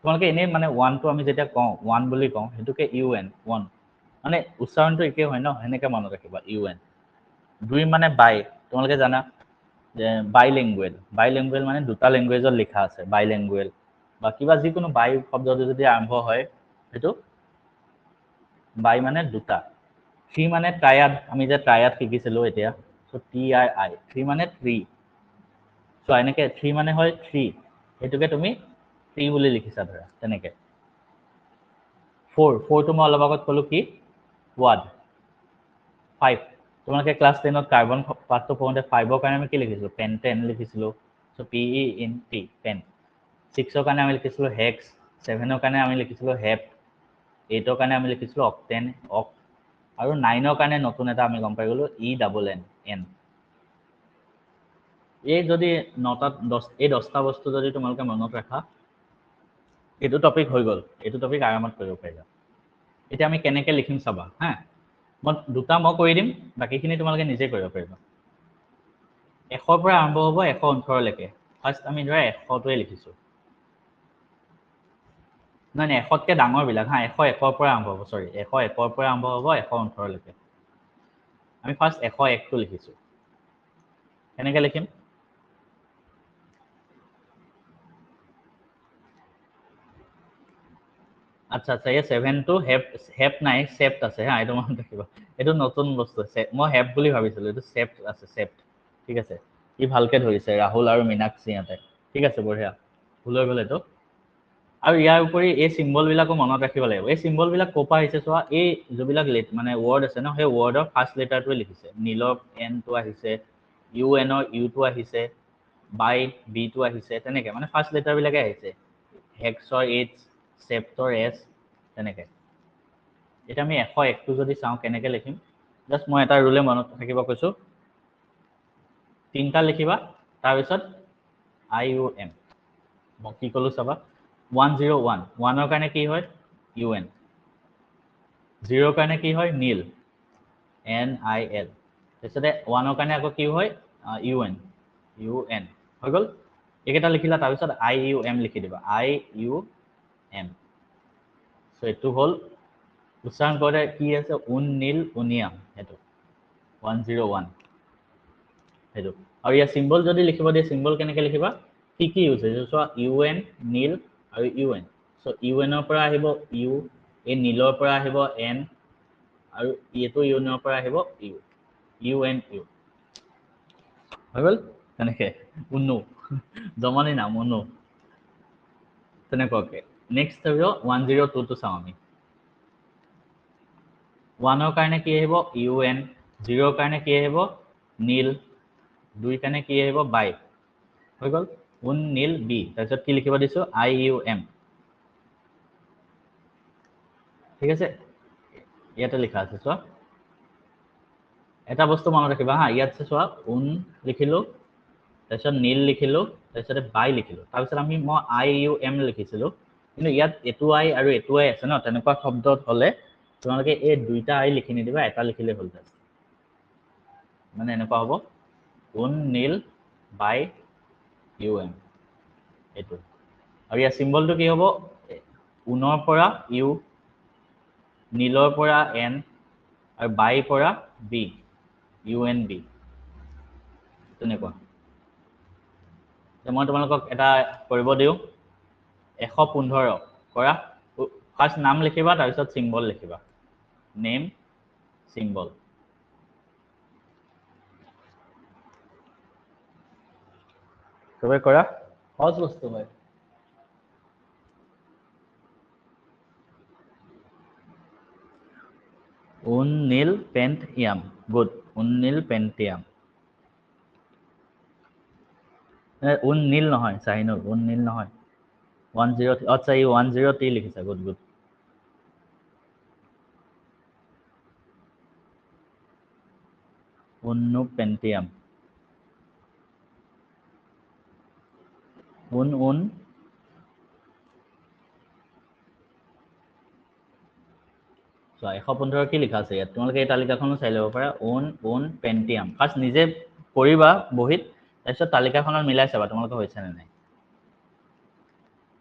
তোমালোকে এনেই মানে ওৱানটো আমি যেতিয়া কওঁ ওৱান বুলি কওঁ সেইটোকে ইউ এন ওৱান মানে উচ্চাৰণটো একেই হয় ন সেনেকৈ মনত ৰাখিবা ইউ এন দুই মানে বাই তোমালোকে জানা বাইলেংগুৱেল বাইলেংগুৱেল মানে দুটা লেংগুৱেজত লিখা আছে বাইলেংগুৱেল বা কিবা যিকোনো বাই শব্দটো যদি আৰম্ভ হয় সেইটো বাই মানে দুটা থ্ৰী মানে ট্ৰায়াড আমি যে ট্ৰায়াড শিকিছিলোঁ এতিয়া so' T I I three মানে থ্ৰী চ' এনেকৈ থ্ৰী মানে হয় থ্ৰী সেইটোকে তুমি থ্ৰী বুলি লিখিছা ধৰা তেনেকৈ ফ'ৰ ফ'ৰটো মই অলপ আগত ক'লোঁ কি ৱাৰ্ড ফাইভ তোমালোকে ক্লাছ টেনত কাৰ্বন পাতটো পঢ়োঁতে ফাইভৰ কাৰণে আমি কি লিখিছিলোঁ পেন টেন লিখিছিলোঁ so' P E e N T pen ছিক্সৰ কাৰণে আমি লিখিছিলোঁ হেক্স ছেভেনৰ কাৰণে আমি লিখিছিলোঁ হেপ এইটৰ কাৰণে আমি লিখিছিলোঁ অক টেন অক আৰু নাইনৰ কাৰণে নতুন এটা আমি গম পাই গ'লোঁ ই ডাবল এন এন এই যদি নটা দহ এই দহটা বস্তু যদি তোমালোকে মনত ৰাখা এইটো টপিক হৈ গ'ল এইটো টপিক আৰামত কৰিব পাৰিবা এতিয়া আমি কেনেকৈ লিখিম চাবা হা মই দুটা মই কৰি দিম বাকীখিনি তোমালোকে নিজে কৰিব পাৰিবা এশৰ পৰা আৰম্ভ হ'ব এশ ওঠৰলৈকে ফাৰ্ষ্ট আমি ধৰা এশটোৱে লিখিছোঁ নাই নাই এশতকৈ ডাঙৰবিলাক হা এশ একৰ পৰা আৰম্ভ হ'ব চৰি এশ একৰ পৰা আৰম্ভ হ'ব এশ ওঠৰলৈকে আমি ফাৰ্ষ্ট এশ একটো লিখিছোঁ কেনেকৈ লিখিম আচ্ছা আচ্ছা এই চেভেনটো হেপ হেপ নাই চেপ্ট আছে হা এইটো মনত ৰাখিব এইটো নতুন বস্তু মই হেপ বুলি ভাবিছিলোঁ এইটো চেপ্ট আছে চেপ্ট ঠিক আছে ই ভালকৈ ধৰিছে ৰাহুল আৰু মিনাক্ষী ইয়াতে ঠিক আছে বঢ়িয়া ভুল হৈ গ'ল এইটো আৰু ইয়াৰ উপৰি এই চিম্বলবিলাকো মনত ৰাখিব লাগিব এই চিম্বলবিলাক ক'ৰ পৰা আহিছে চোৱা এই যিবিলাক লেট মানে ৱৰ্ড আছে ন সেই ৱৰ্ডৰ ফাৰ্ষ্ট লেটাৰটোৱে লিখিছে নীলৰ এনটো আহিছে ইউ এনৰ ইউটো আহিছে বাই টো আহিছে তেনেকৈ মানে ফাৰ্ষ্ট লেটাৰবিলাকে আহিছে হেক্সৰ এইটছ চেপ্টৰ এছ তেনেকৈ এতিয়া আমি এশ একটো যদি চাওঁ কেনেকৈ লিখিম জাষ্ট মই এটা ৰুলে মনত থাকিব কৈছোঁ তিনিটা লিখিবা তাৰপিছত আই ইউ এম মই কি ক'লোঁ চাবা ওৱান জিৰ' ওৱান ওৱানৰ কাৰণে কি হয় ইউ এন জিৰ'ৰ কাৰণে কি হয় নীল এন আই এল তাৰপিছতে ওৱানৰ কাৰণে আকৌ কি হয় ইউ এন ইউ এন হৈ গ'ল এইকেইটা লিখিলা তাৰপিছত আই ইউ এম লিখি দিবা আই ইউ এম চ' এইটো হ'ল উচ্চাৰণ কৰোঁতে কি আছে উন নীল উনিয়াম সেইটো ওৱান জিৰ' ওৱান সেইটো আৰু ইয়াৰ চিম্বল যদি লিখিব দিয়ে চিম্বল কেনেকৈ লিখিবা কি কি ইউজ হৈছে চোৱা ইউ এন নীল আৰু ইউ এন চ' ইউ এনৰ পৰা আহিব ইউ এই নীলৰ পৰা আহিব এন আৰু এইটো ইউনৰ পৰা আহিব ইউ ইউ এন ইউ হৈ গ'ল তেনেকৈ উনু জমানি নাম উনু তেনেকুৱাকৈ নেক্সট হ'ব ওৱান জিৰ' টু টু চাওঁ আমি ওৱানৰ কাৰণে কি আহিব ইউ এন জিৰ'ৰ কাৰণে কি আহিব নীল দুইৰ কাৰণে কি আহিব বাই হৈ গ'ল ওন নীল বি তাৰপিছত কি লিখিব দিছোঁ আই ইউ এম ঠিক আছে ইয়াতে লিখা আছে চোৱা এটা বস্তু মনত ৰাখিবা হা ইয়াত চোৱা ওন লিখিলোঁ তাৰপিছত নীল লিখিলোঁ তাৰপিছতে বাই লিখিলোঁ তাৰপিছত আমি মই আই ইউ এম লিখিছিলোঁ কিন্তু ইয়াত এইটো আই আৰু এইটো আই আছে ন তেনেকুৱা শব্দত হলে তোমালোকে এই দুইটা আই লিখি নিদিবা এটা লিখিলে হ'ল মানে এনেকুৱা হ'ব উন নীল বাই ইউ এম এইটো আৰু ইয়াৰ চিম্বলটো কি হ'ব উনৰ পৰা ইউ নীলৰ পৰা এন আৰু বাইৰ পৰা বি ইউ এন বি তেনেকুৱা মই তোমালোকক এটা কৰিব দিওঁ এশ পোন্ধৰ কৰা ফাৰ্ষ্ট নাম লিখিবা তাৰপিছত চিম্বল লিখিবা নেম চিম্বল চবে কৰা সহজ বস্তু হয় un nil pent ium good un nil pent ium un nil নহয় চাহিনুল উন নীল নহয় ওৱান জিৰ' থ্ৰী আচ্ছা ই ওৱান জিৰ' থ্ৰী লিখিছে গুড গুড উন্নু পেণ্টিয়াম উন উন চোৱা এশ পোন্ধৰ কি লিখা আছে ইয়াত তোমালোকে এই তালিকাখনো চাই ল'ব পাৰা ওন ওন পেণ্টিয়াম ফাৰ্ষ্ট নিজে কৰিবা বহীত তাৰপিছত তালিকাখনত মিলাই চাবা তোমালোকৰ হৈছেনে নাই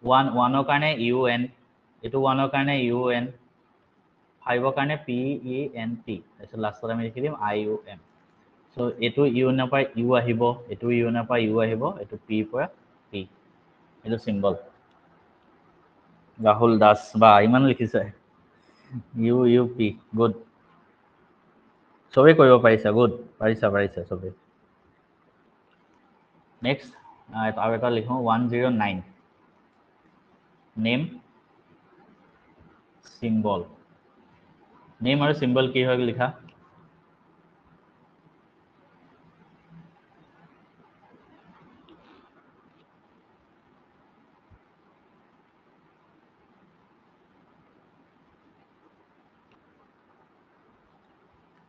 ওৱান ওৱানৰ কাৰণে ইউ এন এইটো ওৱানৰ কাৰণে ইউ এন ফাইভৰ কাৰণে পি ই এন টি তাৰপিছত লাষ্টত আমি লিখি দিম আই ইউ এম চ' এইটো ইউ এনৰ পৰা ইউ আহিব এইটো ইউনৰ পৰা ইউ আহিব এইটো পি পৰা পি এইটো চিম্বল ৰাহুল দাস বা ইমানো লিখিছে ইউ ইউ পি গুড চবেই কৰিব পাৰিছা গুড পাৰিছা পাৰিছা চবেই নেক্সট আৰু এটা লিখোঁ one zero' nine name symbol name আর সিম্বল কি হয় लिखा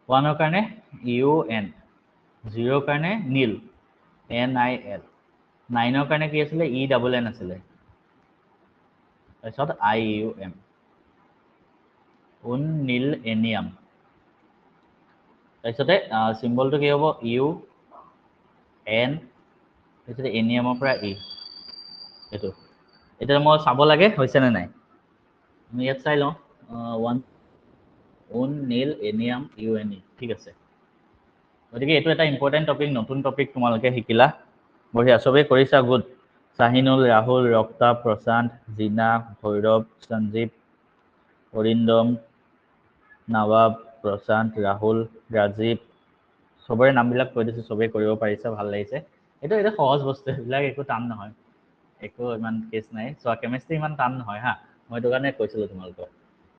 ওয়ানের কারণে ইউ এন জিরোর কারণে নীল এন আই এল নাইনের কারণে কি আছিলে ই ডাবল এন আছিলে it's not I U M. Unil enium. That's what the symbol to give U N. It's the enium of E. Ito. Ito mo sabol lagi, hoy sa nanay. Niyat sa ilo, one, un, nil, enium, u, n, e. Tiga sa. Pwede ka ito ito important topic, no? Tun topic kumalaki hikila. Bohya, sobe, kori sa good. চাহিনুল Rahul ৰক্তা প্ৰশান্ত জিনা ভৈৰৱ সঞ্জীৱ অৰিন্দম নৱাব প্ৰশান্ত ৰাহুল ৰাজীৱ চবৰে নামবিলাক কৈ দিছোঁ চবেই কৰিব পাৰিছে ভাল লাগিছে এইটো এটা সহজ বস্তু এইবিলাক একো টান নহয় একো ইমান কেছ নাই চোৱা কেমেষ্ট্ৰি ইমান টান নহয় হা মই এইটো কাৰণে কৈছিলোঁ তোমালোকক